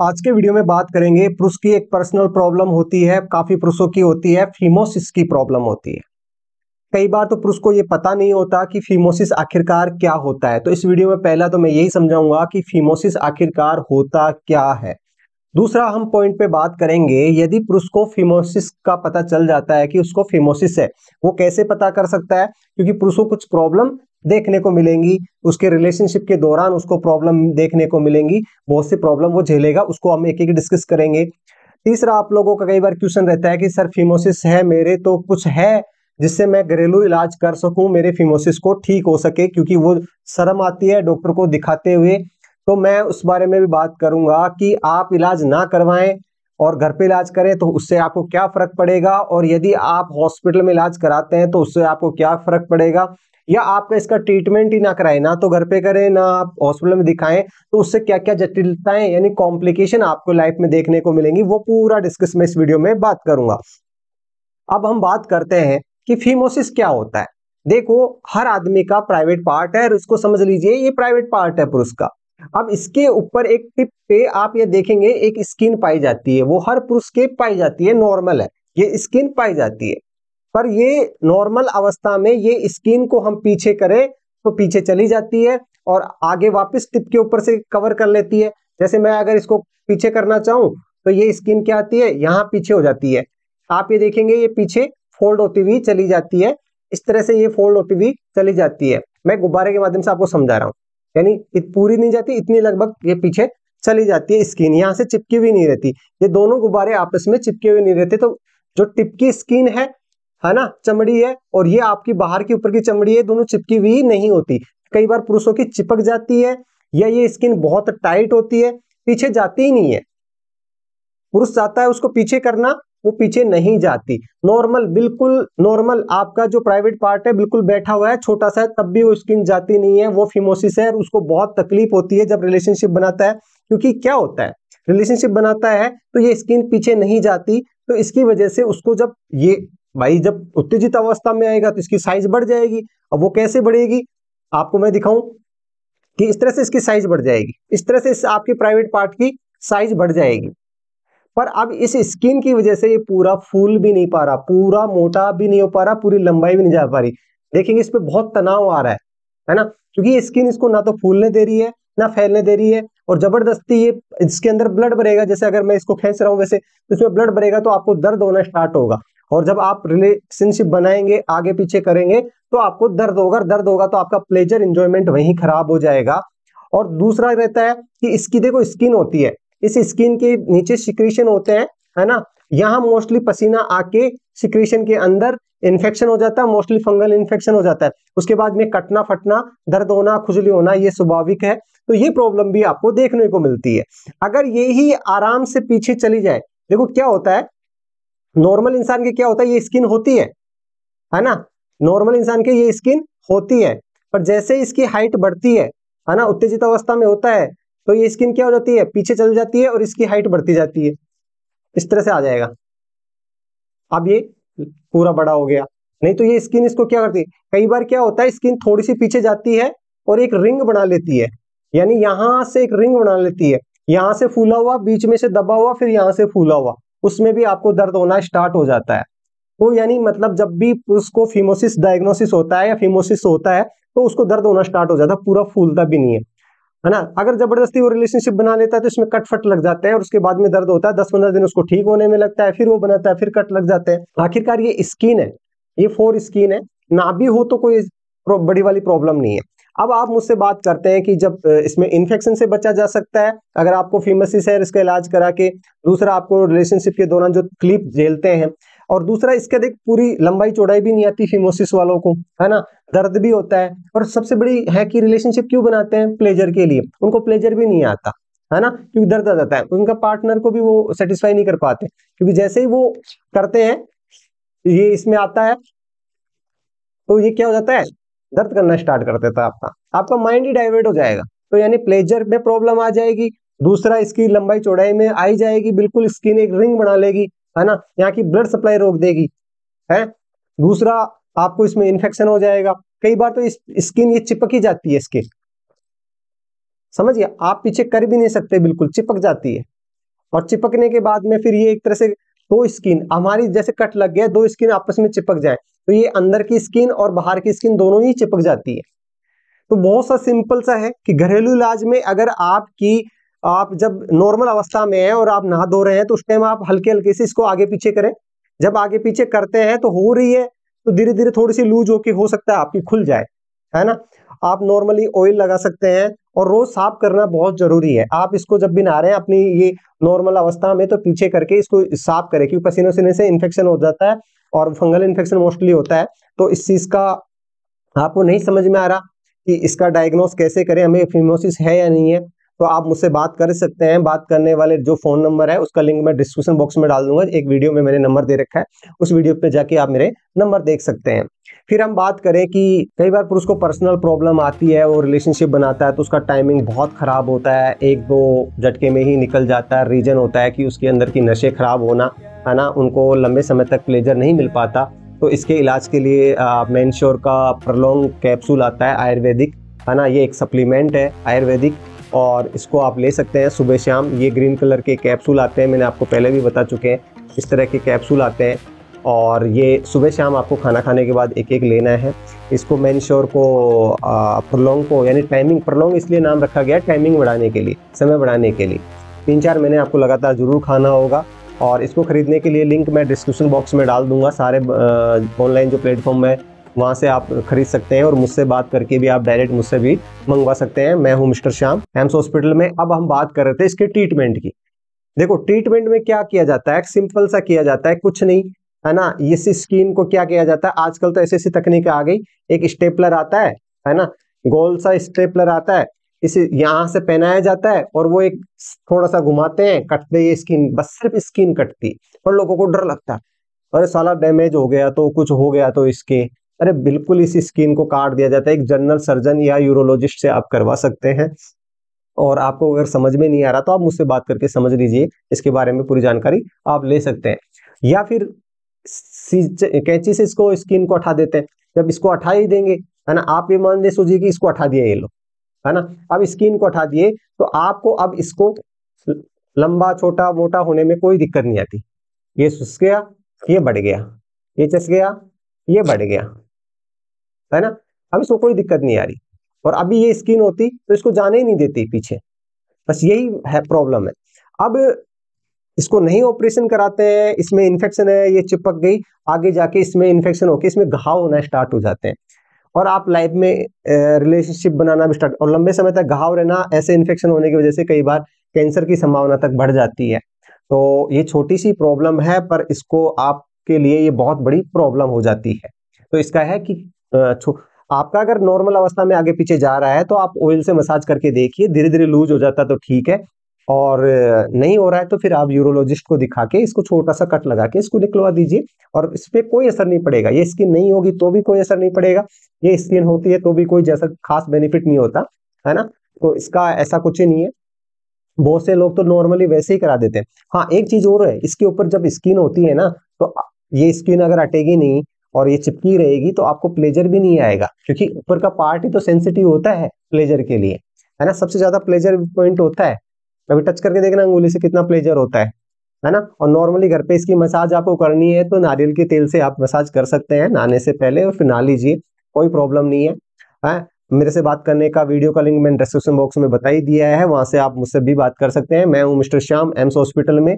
आज के वीडियो में बात करेंगे पुरुष की एक पर्सनल प्रॉब्लम होती है काफ़ी पुरुषों की होती है फीमोसिस की प्रॉब्लम होती है कई बार तो पुरुष को ये पता नहीं होता कि फीमोसिस आखिरकार क्या होता है तो इस वीडियो में पहला तो मैं यही समझाऊंगा कि फीमोसिस आखिरकार होता क्या है दूसरा हम पॉइंट पे बात करेंगे यदि पुरुष को फीमोसिस का पता चल जाता है कि उसको फीमोसिस है वो कैसे पता कर सकता है क्योंकि पुरुषों को कुछ प्रॉब्लम देखने को मिलेंगी उसके रिलेशनशिप के दौरान उसको प्रॉब्लम देखने को मिलेंगी बहुत सी प्रॉब्लम वो झेलेगा उसको हम एक एक डिस्कस करेंगे तीसरा आप लोगों का कई बार क्वेश्चन रहता है कि सर फीमोसिस है मेरे तो कुछ है जिससे मैं घरेलू इलाज कर सकूं मेरे फीमोसिस को ठीक हो सके क्योंकि वो शर्म आती है डॉक्टर को दिखाते हुए तो मैं उस बारे में भी बात करूंगा कि आप इलाज ना करवाएं और घर पे इलाज करें तो उससे आपको क्या फ़र्क पड़ेगा और यदि आप हॉस्पिटल में इलाज कराते हैं तो उससे आपको क्या फ़र्क पड़ेगा या आपका इसका ट्रीटमेंट ही ना कराएं ना तो घर पे करें ना आप हॉस्पिटल में दिखाएं तो उससे क्या क्या जटिलताएं यानी कॉम्प्लिकेशन आपको लाइफ में देखने को मिलेंगी वो पूरा डिस्कस मैं इस वीडियो में बात करूंगा अब हम बात करते हैं कि फीमोसिस क्या होता है देखो हर आदमी का प्राइवेट पार्ट है और इसको समझ लीजिए ये प्राइवेट पार्ट है पुरुष का अब इसके ऊपर एक टिप पे आप ये देखेंगे एक स्किन पाई जाती है वो हर पुरुष के पाई जाती है नॉर्मल है ये स्किन पाई जाती है पर ये नॉर्मल अवस्था में ये स्किन को हम पीछे करें तो पीछे चली जाती है और आगे वापस टिप के ऊपर से कवर कर लेती है जैसे मैं अगर इसको पीछे करना चाहूँ तो ये स्किन क्या आती है यहाँ पीछे हो जाती है आप ये देखेंगे ये पीछे फोल्ड होती हुई चली जाती है इस तरह से ये फोल्ड होती हुई चली जाती है मैं गुब्बारे के माध्यम से आपको समझा रहा हूँ यानी पूरी नहीं जाती इतनी लगभग ये पीछे चली जाती है स्किन यहाँ से चिपकी हुई नहीं रहती ये दोनों गुब्बारे आपस में चिपके हुए नहीं रहते तो जो टिप की स्किन है है ना चमड़ी है और ये आपकी बाहर की ऊपर की चमड़ी है दोनों चिपकी हुई नहीं होती कई बार पुरुषों की चिपक जाती है या ये स्किन बहुत टाइट होती है पीछे जाती ही नहीं है पुरुष चाहता है उसको पीछे करना वो पीछे नहीं जाती नॉर्मल बिल्कुल नॉर्मल आपका जो प्राइवेट पार्ट है बिल्कुल बैठा हुआ है छोटा सा है तब भी वो स्किन जाती नहीं है वो फिमोसिस है और उसको बहुत तकलीफ होती है जब रिलेशनशिप बनाता है क्योंकि क्या होता है रिलेशनशिप बनाता है तो ये स्किन पीछे नहीं जाती तो इसकी वजह से उसको जब ये भाई जब उत्तेजित अवस्था में आएगा तो इसकी साइज बढ़ जाएगी अब वो कैसे बढ़ेगी आपको मैं दिखाऊं कि इस तरह से इसकी साइज बढ़ जाएगी इस तरह से इस आपकी प्राइवेट पार्ट की साइज बढ़ जाएगी पर अब इस स्किन की वजह से ये पूरा फूल भी नहीं पा रहा पूरा मोटा भी नहीं हो पा रहा पूरी लंबाई भी नहीं जा पा रही देखेंगे इस पर बहुत तनाव आ रहा है है ना क्योंकि स्किन इसको ना तो फूलने दे रही है ना फैलने दे रही है और जबरदस्ती ये इसके अंदर ब्लड भरेगा जैसे अगर मैं इसको खेच रहा हूँ वैसे तो इसमें ब्लड भरेगा तो आपको दर्द होना स्टार्ट होगा और जब आप रिलेशनशिप बनाएंगे आगे पीछे करेंगे तो आपको दर्द होगा दर्द होगा तो आपका प्लेजर इंजॉयमेंट वहीं खराब हो जाएगा और दूसरा रहता है कि इसकी देखो स्किन होती है इस स्किन के नीचे सिक्रीशन होते हैं है ना यहाँ मोस्टली पसीना आके सिक्रीशन के अंदर इन्फेक्शन हो जाता है मोस्टली फंगल इन्फेक्शन हो जाता है उसके बाद में कटना फटना दर्द होना खुजली होना ये स्वाभाविक है तो ये प्रॉब्लम भी आपको देखने को मिलती है अगर ये ही आराम से पीछे चली जाए देखो क्या होता है नॉर्मल इंसान के क्या होता है ये स्किन होती है है ना नॉर्मल इंसान के ये स्किन होती है पर जैसे इसकी हाइट बढ़ती है है ना उत्तेजित अवस्था में होता है तो ये स्किन क्या हो जाती है पीछे चल जाती है और इसकी हाइट बढ़ती जाती है इस तरह से आ जाएगा अब ये पूरा बड़ा हो गया नहीं तो ये स्किन इसको क्या करती है कई बार क्या होता है स्किन थोड़ी सी पीछे जाती है और एक रिंग बना लेती है यानी यहां से एक रिंग बना लेती है यहां से फूला हुआ बीच में से दबा हुआ फिर यहां से फूला हुआ उसमें भी आपको दर्द होना स्टार्ट हो जाता है तो यानी मतलब जब भी उसको फिमोसिस डायग्नोसिस होता है या फिमोसिस होता है तो उसको दर्द होना स्टार्ट हो जाता है पूरा फूलता भी नहीं है है ना अगर जबरदस्ती वो रिलेशनशिप बना लेता है तो इसमें कटफट लग जाते हैं और उसके बाद में दर्द होता है दस पंद्रह दिन उसको ठीक होने में लगता है फिर वो बनाता है फिर कट लग जाते हैं आखिरकार ये स्किन है ये फोर स्किन है ना भी हो तो कोई बड़ी वाली प्रॉब्लम नहीं है अब आप मुझसे बात करते हैं कि जब इसमें इन्फेक्शन से बचा जा सकता है अगर आपको फीमसिस है इसका इलाज करा के दूसरा आपको रिलेशनशिप के दौरान जो क्लिप झेलते हैं और दूसरा इसके देख पूरी लंबाई चौड़ाई भी नहीं आती फिमोसिस वालों को है ना दर्द भी होता है और सबसे बड़ी है कि रिलेशनशिप क्यों बनाते हैं प्लेजर के लिए उनको प्लेजर भी नहीं आता है ना क्योंकि दर्द आ जाता है उनका पार्टनर को भी वो सेटिस्फाई नहीं कर पाते क्योंकि जैसे ही वो करते हैं ये इसमें आता है तो ये क्या हो जाता है दर्द करना स्टार्ट कर देता है आपका आपका माइंड ही डाइवर्ट हो जाएगा तो यानी प्लेजर में प्रॉब्लम आ जाएगी दूसरा इसकी लंबाई चौड़ाई में आई जाएगी बिल्कुल स्किन एक रिंग बना लेगी है ना यहाँ की ब्लड सप्लाई रोक देगी है दूसरा आपको इसमें इन्फेक्शन हो जाएगा कई बार तो इस स्किन ये चिपक ही जाती है स्किन समझिए आप पीछे कर भी नहीं सकते बिल्कुल चिपक जाती है और चिपकने के बाद में फिर ये एक तरह से दो स्किन हमारी जैसे कट लग गया दो स्किन आपस में चिपक जाए तो ये अंदर की स्किन और बाहर की स्किन दोनों ही चिपक जाती है तो बहुत सा सिंपल सा है कि घरेलू इलाज में अगर आपकी आप जब नॉर्मल अवस्था में है और आप नहा धो रहे हैं तो उस टाइम आप हल्के हल्के से इसको आगे पीछे करें जब आगे पीछे करते हैं तो हो रही है तो धीरे धीरे थोड़ी सी लूज होके हो सकता है आपकी खुल जाए है ना आप नॉर्मली ऑयल लगा सकते हैं और रोज साफ करना बहुत जरूरी है आप इसको जब भी नहा रहे हैं अपनी ये नॉर्मल अवस्था में तो पीछे करके इसको साफ करें क्योंकि पसीने वसीने से इन्फेक्शन हो जाता है और फंगल इन्फेक्शन मोस्टली होता है तो इस चीज का आपको नहीं समझ में आ रहा कि इसका डायग्नोस कैसे करें हमें फिमोसिस है या नहीं है तो आप मुझसे बात कर सकते हैं बात करने वाले जो फोन नंबर है उसका लिंक मैं डिस्क्रिप्शन बॉक्स में डाल दूंगा एक वीडियो में मैंने नंबर दे रखा है उस वीडियो पे जाके आप मेरे नंबर देख सकते हैं फिर हम बात करें कि कई बार पुरुष को पर्सनल प्रॉब्लम आती है वो रिलेशनशिप बनाता है तो उसका टाइमिंग बहुत ख़राब होता है एक दो झटके में ही निकल जाता है रीजन होता है कि उसके अंदर की नशे ख़राब होना है ना उनको लंबे समय तक प्लेजर नहीं मिल पाता तो इसके इलाज के लिए मैंशोर का प्रलोंग कैप्सूल आता है आयुर्वेदिक है ना ये एक सप्लीमेंट है आयुर्वेदिक और इसको आप ले सकते हैं सुबह शाम ये ग्रीन कलर के कैप्सूल आते हैं मैंने आपको पहले भी बता चुके हैं इस तरह के कैप्सूल आते हैं और ये सुबह शाम आपको खाना खाने के बाद एक एक लेना है इसको मैन श्योर को प्रलोंग को यानी टाइमिंग प्रलोंग इसलिए नाम रखा गया टाइमिंग बढ़ाने के लिए समय बढ़ाने के लिए तीन चार महीने आपको लगातार ज़रूर खाना होगा और इसको ख़रीदने के लिए लिंक मैं डिस्क्रिप्शन बॉक्स में डाल दूंगा सारे ऑनलाइन जो प्लेटफॉर्म है वहाँ से आप खरीद सकते हैं और मुझसे बात करके भी आप डायरेक्ट मुझसे भी मंगवा सकते हैं मैं हूँ मिस्टर श्याम एम्स हॉस्पिटल में अब हम बात कर रहे थे इसके ट्रीटमेंट की देखो ट्रीटमेंट में क्या किया जाता है सिंपल सा किया जाता है कुछ नहीं है ना इसी स्किन को क्या किया जाता है आजकल तो ऐसी ऐसी तकनीक आ गई एक स्टेपलर आता है है ना गोल सा स्टेपलर आता है इसे यहाँ से पहनाया जाता है और वो एक थोड़ा सा घुमाते हैं कटते ये स्किन बस सिर्फ स्किन कटती और लोगों को डर लगता है अरे साला डैमेज हो गया तो कुछ हो गया तो इसके अरे बिल्कुल इस स्किन को काट दिया जाता है एक जनरल सर्जन या यूरोलॉजिस्ट से आप करवा सकते हैं और आपको अगर समझ में नहीं आ रहा तो आप मुझसे बात करके समझ लीजिए इसके बारे में पूरी जानकारी आप ले सकते हैं या फिर कैंची से इसको स्किन को हटा देते हैं जब इसको हटा ही देंगे है ना आप ये मान दे सोचिए कि इसको हटा दिया ये लोग है ना अब स्किन को हटा दिए तो आपको अब इसको लंबा छोटा मोटा होने में कोई दिक्कत नहीं आती ये सुस गया ये बढ़ गया ये चस गया ये बढ़ गया है ना अब इसको कोई दिक्कत नहीं आ रही और अभी ये स्किन होती तो इसको जाने ही नहीं देती पीछे बस यही है प्रॉब्लम है अब इसको नहीं ऑपरेशन कराते हैं इसमें इन्फेक्शन है ये चिपक गई आगे जाके इसमें इन्फेक्शन होके इसमें घाव होना स्टार्ट हो जाते हैं और आप लाइफ में रिलेशनशिप बनाना भी स्टार्ट और लंबे समय तक घाव रहना ऐसे इन्फेक्शन होने की वजह से कई बार कैंसर की संभावना तक बढ़ जाती है तो ये छोटी सी प्रॉब्लम है पर इसको आपके लिए ये बहुत बड़ी प्रॉब्लम हो जाती है तो इसका है कि आपका अगर नॉर्मल अवस्था में आगे पीछे जा रहा है तो आप ऑयल से मसाज करके देखिए धीरे धीरे लूज हो जाता तो ठीक है और नहीं हो रहा है तो फिर आप यूरोलॉजिस्ट को दिखा के इसको छोटा सा कट लगा के इसको निकलवा दीजिए और इस पर कोई असर नहीं पड़ेगा ये स्किन नहीं होगी तो भी कोई असर नहीं पड़ेगा ये स्किन होती है तो भी कोई जैसा खास बेनिफिट नहीं होता है ना तो इसका ऐसा कुछ ही नहीं है बहुत से लोग तो नॉर्मली वैसे ही करा देते हैं हाँ एक चीज और है इसके ऊपर जब स्किन होती है ना तो ये स्किन अगर अटेगी नहीं और ये चिपकी रहेगी तो आपको प्लेजर भी नहीं आएगा क्योंकि ऊपर का पार्ट ही तो सेंसिटिव होता है प्लेजर के लिए है ना सबसे ज्यादा प्लेजर पॉइंट होता है अभी टच करके देखना अंगुली से कितना प्लेजर होता है है ना और नॉर्मली घर पे इसकी मसाज आपको करनी है तो नारियल के तेल से आप मसाज कर सकते हैं नहाने से पहले और फिर नहा लीजिए कोई प्रॉब्लम नहीं है आ? हाँ? मेरे से बात करने का वीडियो का लिंक मैंने डिस्क्रिप्शन बॉक्स में बता ही दिया है वहां से आप मुझसे भी बात कर सकते हैं मैं हूँ मिस्टर श्याम एम्स हॉस्पिटल में